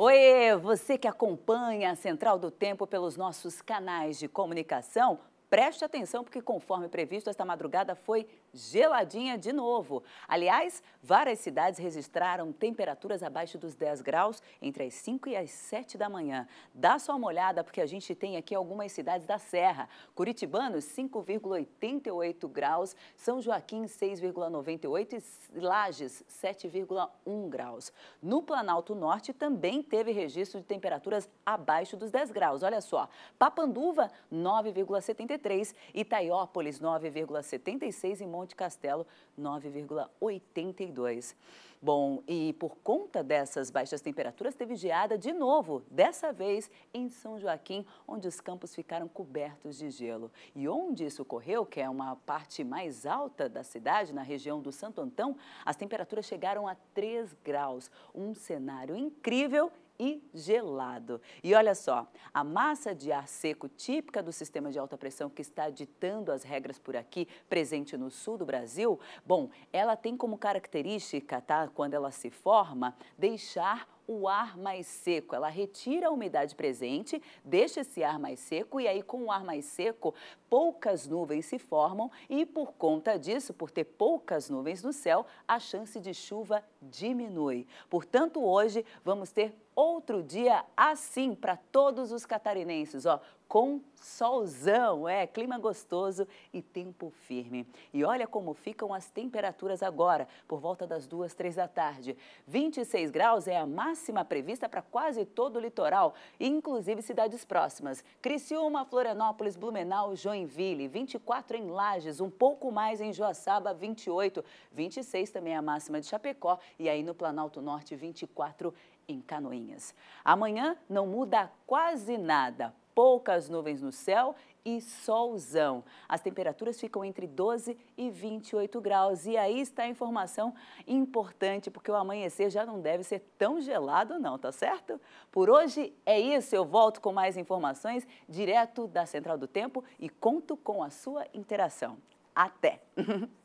Oi, você que acompanha a Central do Tempo pelos nossos canais de comunicação, Preste atenção, porque conforme previsto, esta madrugada foi geladinha de novo. Aliás, várias cidades registraram temperaturas abaixo dos 10 graus entre as 5 e as 7 da manhã. Dá só uma olhada, porque a gente tem aqui algumas cidades da Serra. Curitibanos, 5,88 graus. São Joaquim, 6,98 e Lages, 7,1 graus. No Planalto Norte também teve registro de temperaturas abaixo dos 10 graus. Olha só, Papanduva, 9,73. 9,73, Itaiópolis 9,76 e Monte Castelo 9,82. Bom, e por conta dessas baixas temperaturas, teve geada de novo, dessa vez em São Joaquim, onde os campos ficaram cobertos de gelo. E onde isso ocorreu, que é uma parte mais alta da cidade, na região do Santo Antão, as temperaturas chegaram a 3 graus. Um cenário incrível e gelado. E olha só, a massa de ar seco típica do sistema de alta pressão que está ditando as regras por aqui, presente no sul do Brasil, bom, ela tem como característica, tá, quando ela se forma, deixar o ar mais seco. Ela retira a umidade presente, deixa esse ar mais seco e aí com o ar mais seco, poucas nuvens se formam e por conta disso, por ter poucas nuvens no céu, a chance de chuva diminui. Portanto, hoje vamos ter outro dia assim para todos os catarinenses, ó, com solzão, é, clima gostoso e tempo firme. E olha como ficam as temperaturas agora, por volta das duas, três da tarde. 26 graus é a máxima prevista para quase todo o litoral, inclusive cidades próximas. Criciúma, Florianópolis, Blumenau, Joinville, 24 em Lages, um pouco mais em Joaçaba, 28. 26 também é a máxima de Chapecó e aí no Planalto Norte, 24 em Canoinhas. Amanhã não muda quase nada poucas nuvens no céu e solzão. As temperaturas ficam entre 12 e 28 graus. E aí está a informação importante, porque o amanhecer já não deve ser tão gelado, não, tá certo? Por hoje é isso. Eu volto com mais informações direto da Central do Tempo e conto com a sua interação. Até!